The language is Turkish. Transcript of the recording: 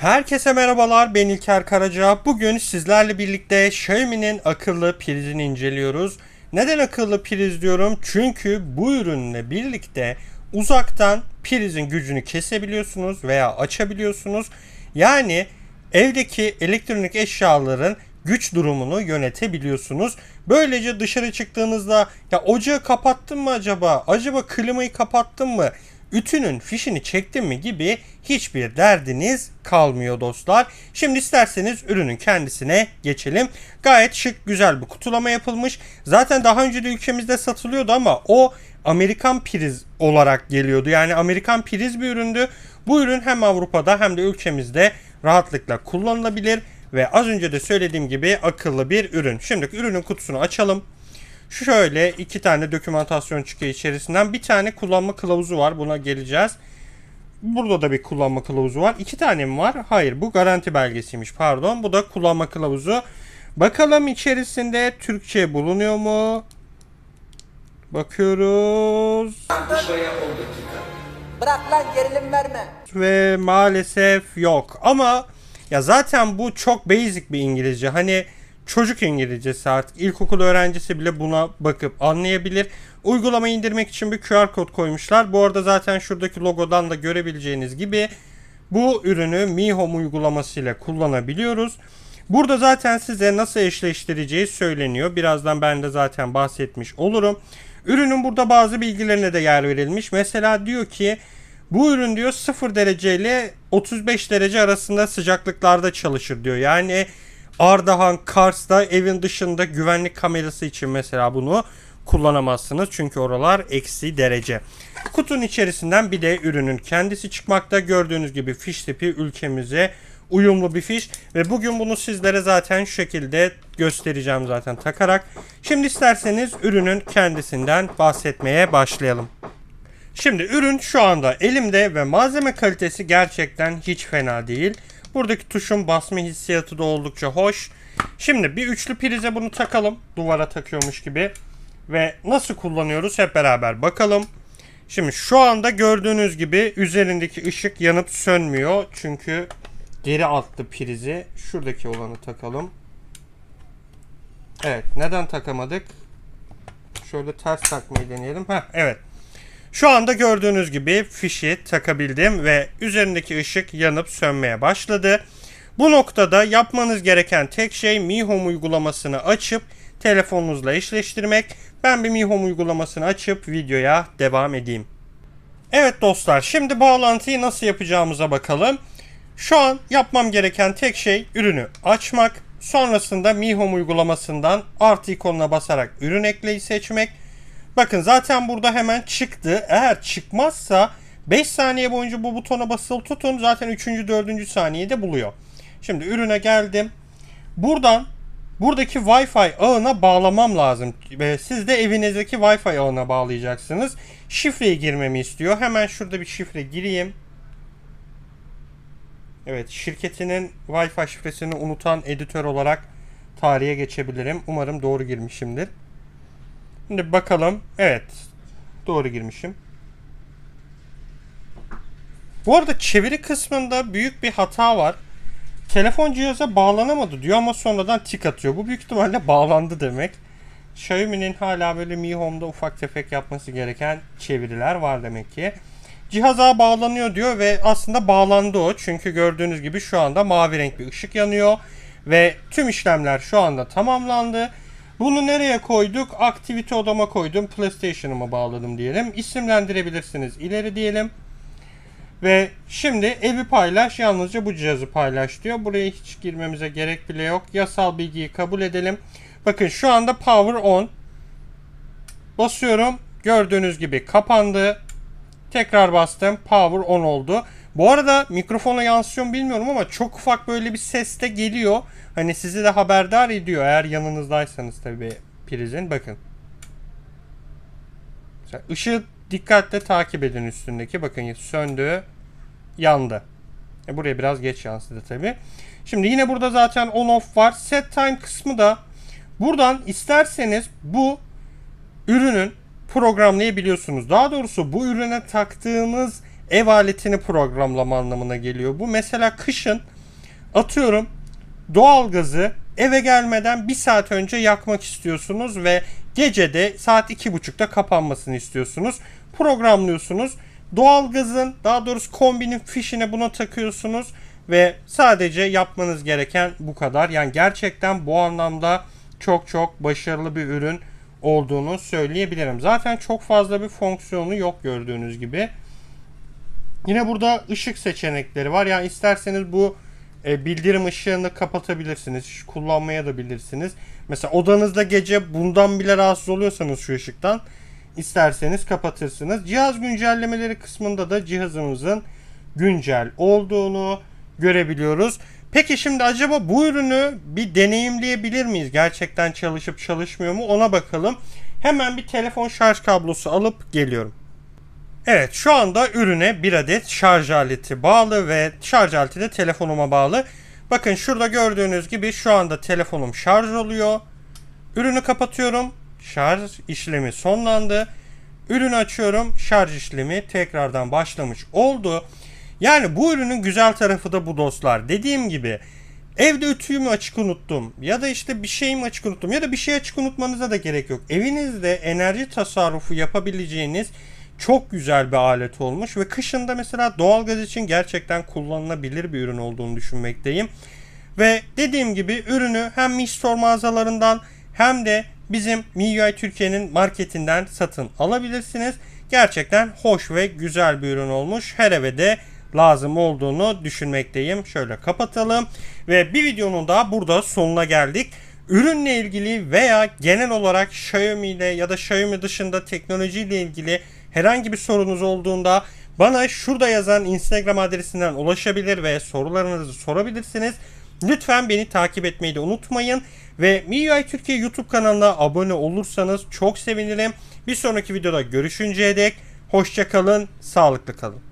Herkese merhabalar ben İlker Karaca. Bugün sizlerle birlikte Xiaomi'nin akıllı prizini inceliyoruz. Neden akıllı priz diyorum? Çünkü bu ürünle birlikte uzaktan prizin gücünü kesebiliyorsunuz veya açabiliyorsunuz. Yani evdeki elektronik eşyaların güç durumunu yönetebiliyorsunuz. Böylece dışarı çıktığınızda ya ocağı kapattın mı acaba? Acaba klimayı kapattın mı? ütünün fişini çektim mi gibi hiçbir derdiniz kalmıyor dostlar. Şimdi isterseniz ürünün kendisine geçelim. Gayet şık güzel bir kutulama yapılmış. Zaten daha önce de ülkemizde satılıyordu ama o Amerikan priz olarak geliyordu. Yani Amerikan priz bir üründü. Bu ürün hem Avrupa'da hem de ülkemizde rahatlıkla kullanılabilir ve az önce de söylediğim gibi akıllı bir ürün. Şimdi ürünün kutusunu açalım. Şöyle iki tane dokümantasyon çıkıyor içerisinden. Bir tane kullanma kılavuzu var. Buna geleceğiz. Burada da bir kullanma kılavuzu var. İki tane mi var? Hayır bu garanti belgesiymiş pardon. Bu da kullanma kılavuzu. Bakalım içerisinde Türkçe bulunuyor mu? Bakıyoruz. Bırak lan gerilim verme. Ve maalesef yok. Ama ya zaten bu çok basic bir İngilizce. Hani çocuk İngilizcesi artık ilkokul öğrencisi bile buna bakıp anlayabilir. Uygulamayı indirmek için bir QR kod koymuşlar. Bu arada zaten şuradaki logodan da görebileceğiniz gibi bu ürünü Mi Home uygulamasıyla kullanabiliyoruz. Burada zaten size nasıl eşleştireceği söyleniyor. Birazdan ben de zaten bahsetmiş olurum. Ürünün burada bazı bilgilerine de yer verilmiş. Mesela diyor ki bu ürün diyor 0 derece ile 35 derece arasında sıcaklıklarda çalışır diyor. Yani Ardahan, Kars'ta evin dışında güvenlik kamerası için mesela bunu kullanamazsınız. Çünkü oralar eksi derece. Kutunun içerisinden bir de ürünün kendisi çıkmakta. Gördüğünüz gibi fiş tipi ülkemize uyumlu bir fiş ve bugün bunu sizlere zaten şu şekilde göstereceğim zaten takarak. Şimdi isterseniz ürünün kendisinden bahsetmeye başlayalım. Şimdi ürün şu anda elimde ve malzeme kalitesi gerçekten hiç fena değil. Buradaki tuşun basma hissiyatı da oldukça hoş. Şimdi bir üçlü prize bunu takalım. Duvara takıyormuş gibi. Ve nasıl kullanıyoruz hep beraber bakalım. Şimdi şu anda gördüğünüz gibi üzerindeki ışık yanıp sönmüyor. Çünkü geri attı prizi. Şuradaki olanı takalım. Evet neden takamadık? Şöyle ters takmayı deneyelim. Heh, evet şu anda gördüğünüz gibi fişi takabildim ve üzerindeki ışık yanıp sönmeye başladı. Bu noktada yapmanız gereken tek şey Mi Home uygulamasını açıp telefonunuzla eşleştirmek. Ben bir Mi Home uygulamasını açıp videoya devam edeyim. Evet dostlar şimdi bağlantıyı nasıl yapacağımıza bakalım. Şu an yapmam gereken tek şey ürünü açmak. Sonrasında Mi Home uygulamasından artı ikonuna basarak ürün ekleyi seçmek Bakın zaten burada hemen çıktı. Eğer çıkmazsa 5 saniye boyunca bu butona basılı tutun. Zaten 3. 4. saniyede buluyor. Şimdi ürüne geldim. Buradan buradaki Wi-Fi ağına bağlamam lazım. Siz de evinizdeki Wi-Fi ağına bağlayacaksınız. Şifreyi girmemi istiyor. Hemen şurada bir şifre gireyim. Evet şirketinin Wi-Fi şifresini unutan editör olarak tarihe geçebilirim. Umarım doğru girmişimdir. Şimdi bakalım. Evet. Doğru girmişim. Bu arada çeviri kısmında büyük bir hata var. Telefon cihaza bağlanamadı diyor ama sonradan tik atıyor. Bu büyük ihtimalle bağlandı demek. Xiaomi'nin hala böyle Mi Home'da ufak tefek yapması gereken çeviriler var demek ki. Cihaza bağlanıyor diyor ve aslında bağlandı o. Çünkü gördüğünüz gibi şu anda mavi renk bir ışık yanıyor. Ve tüm işlemler şu anda tamamlandı. Bunu nereye koyduk? Aktivite odama koydum. PlayStation'ıma bağladım diyelim. İsimlendirebilirsiniz. İleri diyelim. Ve şimdi evi paylaş. Yalnızca bu cihazı paylaş diyor. Buraya hiç girmemize gerek bile yok. Yasal bilgiyi kabul edelim. Bakın şu anda power on. Basıyorum. Gördüğünüz gibi kapandı. Tekrar bastım. Power on oldu. Bu arada mikrofona yansıyor mu bilmiyorum ama çok ufak böyle bir ses de geliyor. Hani sizi de haberdar ediyor eğer yanınızdaysanız tabii prizin. Bakın. Mesela ışığı dikkatle takip edin üstündeki. Bakın söndü, yandı. E buraya biraz geç yansıdı tabii. Şimdi yine burada zaten on off var. Set time kısmı da buradan isterseniz bu ürünün programlayabiliyorsunuz. Daha doğrusu bu ürüne taktığımız ev aletini programlama anlamına geliyor. Bu mesela kışın atıyorum doğalgazı eve gelmeden bir saat önce yakmak istiyorsunuz ve gecede saat iki buçukta kapanmasını istiyorsunuz. Programlıyorsunuz. Doğalgazın daha doğrusu kombinin fişine buna takıyorsunuz ve sadece yapmanız gereken bu kadar. Yani gerçekten bu anlamda çok çok başarılı bir ürün olduğunu söyleyebilirim. Zaten çok fazla bir fonksiyonu yok gördüğünüz gibi. Yine burada ışık seçenekleri var. Yani isterseniz bu e, bildirim ışığını kapatabilirsiniz. Kullanmaya da bilirsiniz. Mesela odanızda gece bundan bile rahatsız oluyorsanız şu ışıktan isterseniz kapatırsınız. Cihaz güncellemeleri kısmında da cihazımızın güncel olduğunu görebiliyoruz. Peki şimdi acaba bu ürünü bir deneyimleyebilir miyiz? Gerçekten çalışıp çalışmıyor mu? Ona bakalım. Hemen bir telefon şarj kablosu alıp geliyorum. Evet şu anda ürüne bir adet şarj aleti bağlı ve şarj aleti de telefonuma bağlı. Bakın şurada gördüğünüz gibi şu anda telefonum şarj oluyor. Ürünü kapatıyorum. Şarj işlemi sonlandı. Ürünü açıyorum. Şarj işlemi tekrardan başlamış oldu. Yani bu ürünün güzel tarafı da bu dostlar. Dediğim gibi evde ütüyümü açık unuttum ya da işte bir şeyimi açık unuttum ya da bir şey açık unutmanıza da gerek yok. Evinizde enerji tasarrufu yapabileceğiniz çok güzel bir alet olmuş ve kışında mesela doğalgaz için gerçekten kullanılabilir bir ürün olduğunu düşünmekteyim. Ve dediğim gibi ürünü hem Mi mağazalarından hem de bizim MIUI Türkiye'nin marketinden satın alabilirsiniz. Gerçekten hoş ve güzel bir ürün olmuş. Her eve de lazım olduğunu düşünmekteyim. Şöyle kapatalım ve bir videonun daha burada sonuna geldik. Ürünle ilgili veya genel olarak Xiaomi ile ya da Xiaomi dışında teknolojiyle ilgili Herhangi bir sorunuz olduğunda bana şurada yazan Instagram adresinden ulaşabilir ve sorularınızı sorabilirsiniz. Lütfen beni takip etmeyi de unutmayın ve MIUI Türkiye YouTube kanalına abone olursanız çok sevinirim. Bir sonraki videoda görüşünceye dek hoşçakalın, sağlıklı kalın.